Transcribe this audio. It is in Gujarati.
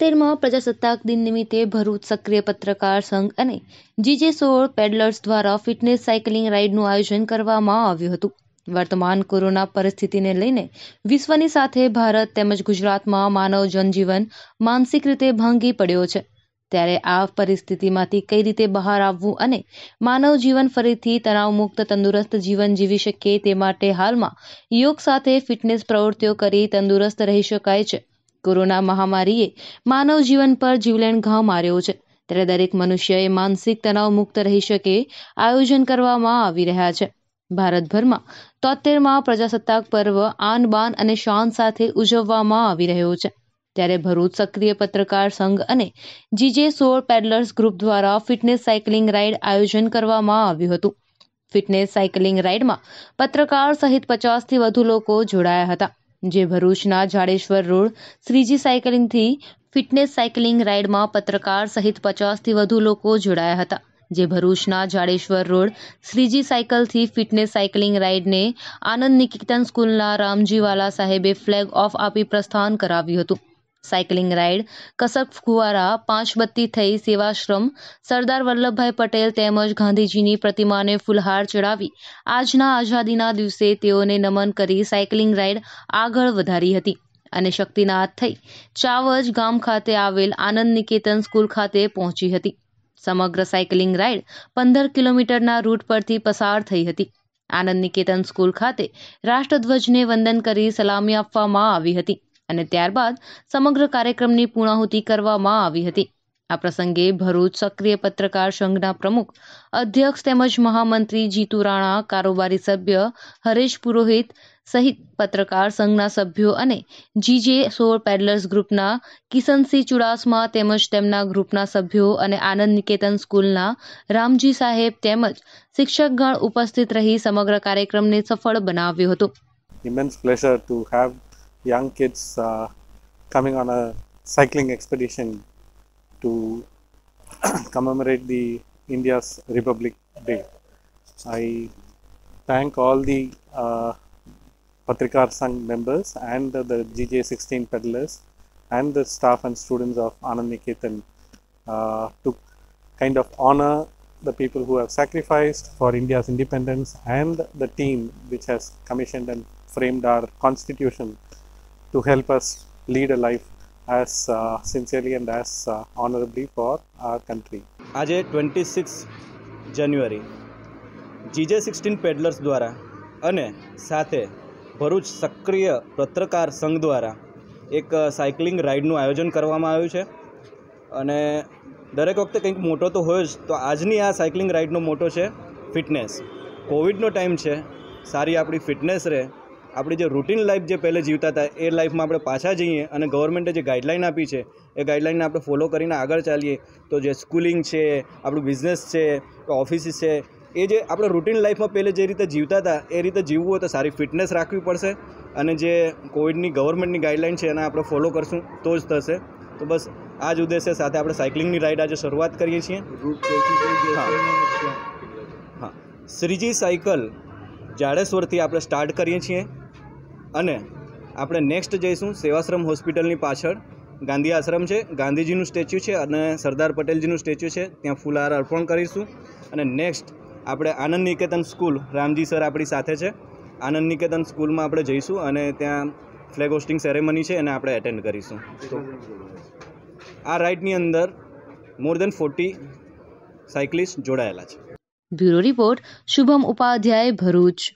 તોતેરમાં પ્રજાસત્તાક દિન નિમિત્તે ભરૂચ સક્રિય પત્રકાર સંઘ અને જીજે સોળ પેડલર્સ દ્વારા ફિટનેસ સાયકલિંગ રાઇડનું આયોજન કરવામાં આવ્યું હતું વર્તમાન કોરોના પરિસ્થિતિને લઈને વિશ્વની સાથે ભારત તેમજ ગુજરાતમાં માનવ જનજીવન માનસિક રીતે ભાંગી પડ્યો છે ત્યારે આ પરિસ્થિતિમાંથી કઈ રીતે બહાર આવવું અને માનવ જીવન ફરીથી તણાવમુક્ત તંદુરસ્ત જીવન જીવી શકે તે માટે હાલમાં યોગ સાથે ફિટનેસ પ્રવૃત્તિઓ કરી તંદુરસ્ત રહી શકાય છે કોરોના મહામારીએ માનવ જીવન પર જીવલેણ ઘા માર્યો છે ત્યારે દરેક મનુષ્યએ માનસિક તણાવ મુક્ત રહી શકે આયોજન કરવામાં આવી રહ્યા છે ભારતભરમાં તોતેરમાં પ્રજાસત્તાક પર્વ આન બાન અને શાન સાથે ઉજવવામાં આવી રહ્યો છે ત્યારે ભરૂચ સક્રિય પત્રકાર સંઘ અને જીજે સોળ પેડલર્સ ગ્રુપ દ્વારા ફિટનેસ સાયકલિંગ રાઇડ આયોજન કરવામાં આવ્યું હતું ફિટનેસ સાયકલિંગ રાઇડમાં પત્રકાર સહિત પચાસથી વધુ લોકો જોડાયા હતા જે ભરૂચના જાડેશ્વર રોડ શ્રીજી સાયકલિંગથી ફિટનેસ સાયકલિંગ રાઇડમાં પત્રકાર સહિત પચાસથી વધુ લોકો જોડાયા હતા જે ભરૂચના જાડેશ્વર રોડ શ્રીજી સાયકલથી ફિટનેસ સાયકલિંગ રાઇડને આનંદ નિકેતન સ્કૂલના રામજીવાલા સાહેબે ફ્લેગ ઓફ આપી પ્રસ્થાન કરાવ્યું હતું સાયકલિંગ રાઇડ કસબ ફુવારા પાંચબત્તી થઈ સેવાશ્રમ સરદાર વલ્લભભાઈ પટેલ તેમજ ગાંધીજીની પ્રતિમાને ફૂલહાર ચડાવી આજના આઝાદીના દિવસે તેઓને નમન કરી સાયકલિંગ રાઇડ આગળ વધારી હતી અને શક્તિના હાથ થઈ ચાવજ ગામ ખાતે આવેલ આનંદ નિકેતન સ્કૂલ ખાતે પહોંચી હતી સમગ્ર સાયકલિંગ રાઇડ પંદર કિલોમીટરના રૂટ પરથી પસાર થઈ હતી આનંદ નિકેતન સ્કૂલ ખાતે રાષ્ટ્રધ્વજને વંદન કરી સલામી આપવામાં આવી હતી અને ત્યારબાદ સમગ્ર કાર્યક્રમની પૂર્ણાહુતિ કરવામાં આવી હતી આ પ્રસંગે ભરૂચ સક્રિય પત્રકાર સંઘના પ્રમુખ અધ્યક્ષ તેમજ મહામંત્રી જીતુ રાણા કારોબારી સભ્ય હરેશ પુરોહિત સહિત પત્રકાર સંઘના સભ્યો અને જીજે સોર પેડલર્સ ગ્રુપના કિશનસિંહ ચુડાસમા તેમજ તેમના ગ્રુપના સભ્યો અને આનંદ નિકેતન સ્કૂલના રામજી સાહેબ તેમજ શિક્ષકગણ ઉપસ્થિત રહી સમગ્ર કાર્યક્રમને સફળ બનાવ્યો હતો immense pleasure to have young kids uh, coming on a cycling expedition to commemorate the India's Republic Day. I thank all the uh, Patrikar Sangh members and the, the GJ16 peddlers and the staff and students of Anand Niketan uh, to kind of honor the people who have sacrificed for India's independence and the team which has commissioned and framed our constitution to help us lead a life as uh, sincerely and as uh, honorably for our country. આજે twenty six January GJ sixteen pedalers દ્વારા અને સાથે ભરૂચ સક્રિય પત્રકાર સંઘ દ્વારા એક સાયકલિંગ રાઇડનું આયોજન કરવામાં આવ્યું છે અને દરેક વખતે કંઈક મોટો તો હોય જ તો આજની આ સાયકલિંગ રાઇડનો મોટો છે ફિટનેસ કોવિડનો ટાઈમ છે સારી આપણી ફિટનેસ રહે આપણી જે રૂટીન લાઈફ જે પહેલે જીવતા હતા એ લાઈફમાં આપણે પાછા જઈએ અને ગવર્મેન્ટે જે ગાઈડલાઈન આપી છે એ ગાઈડલાઈનને આપણે ફોલો કરીને આગળ ચાલીએ તો જે સ્કૂલિંગ છે આપણું બિઝનેસ છે ઓફિસીસ છે એ જે આપણે રૂટીન લાઈફમાં પહેલે જે રીતે જીવતા હતા એ રીતે જીવવું હોય તો સારી ફિટનેસ રાખવી પડશે અને જે કોવિડની ગવર્મેન્ટની ગાઈડલાઈન છે એને આપણે ફોલો કરશું તો જ થશે તો બસ આ જ ઉદ્દેશ્ય સાથે આપણે સાયકલિંગની રાઈડ આજે શરૂઆત કરીએ છીએ હા શ્રીજી સાયકલ જાડેશ્વરથી આપણે સ્ટાર્ટ કરીએ છીએ અને આપણે નેક્સ્ટ જઈશું સેવાશ્રમ હોસ્પિટલની પાછળ ગાંધી આશ્રમ છે ગાંધીજીનું સ્ટેચ્યુ છે અને સરદાર પટેલજીનું સ્ટેચ્યુ છે ત્યાં ફૂલહાર અર્પણ કરીશું અને નેક્સ્ટ આપણે આનંદ નિકેતન સ્કૂલ રામજી સર આપણી સાથે છે આનંદ નિકેતન સ્કૂલમાં આપણે જઈશું અને ત્યાં ફ્લેગ હોસ્ટિંગ સેરેમની છે એને આપણે એટેન્ડ કરીશું આ રાઇડની અંદર મોર દેન ફોર્ટી સાયકલિસ્ટ જોડાયેલા છે બ્યુરો રિપોર્ટ શુભમ ઉપાધ્યાય ભરૂચ